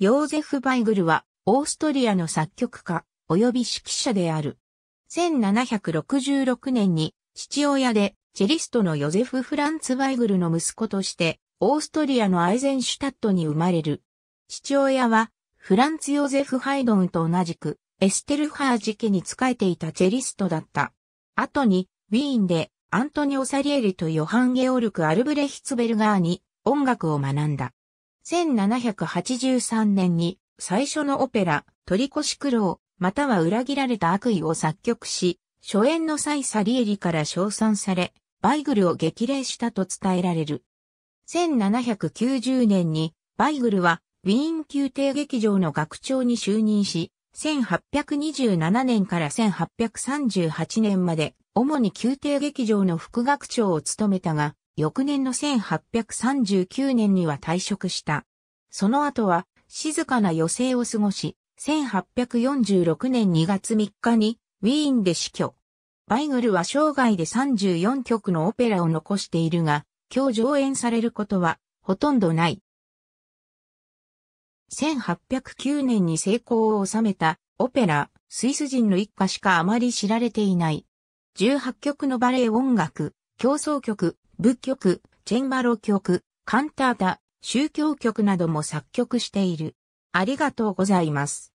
ヨーゼフ・バイグルは、オーストリアの作曲家、及び指揮者である。1766年に、父親で、チェリストのヨゼフ・フランツ・バイグルの息子として、オーストリアのアイゼンシュタットに生まれる。父親は、フランツ・ヨゼフ・ハイドンと同じく、エステルハー時期に仕えていたチェリストだった。後に、ウィーンで、アントニオ・サリエリとヨハン・ゲオルク・アルブレヒツベルガーに音楽を学んだ。1783年に最初のオペラ、取り越し苦労、または裏切られた悪意を作曲し、初演の際サリエリから称賛され、バイグルを激励したと伝えられる。1790年にバイグルはウィーン宮廷劇場の学長に就任し、1827年から1838年まで主に宮廷劇場の副学長を務めたが、翌年の1839年には退職した。その後は静かな余生を過ごし、1846年2月3日にウィーンで死去。バイグルは生涯で34曲のオペラを残しているが、今日上演されることはほとんどない。1809年に成功を収めたオペラ、スイス人の一家しかあまり知られていない。18曲のバレエ音楽、競争曲、仏曲、チェンバロ曲、カンタータ、宗教曲なども作曲している。ありがとうございます。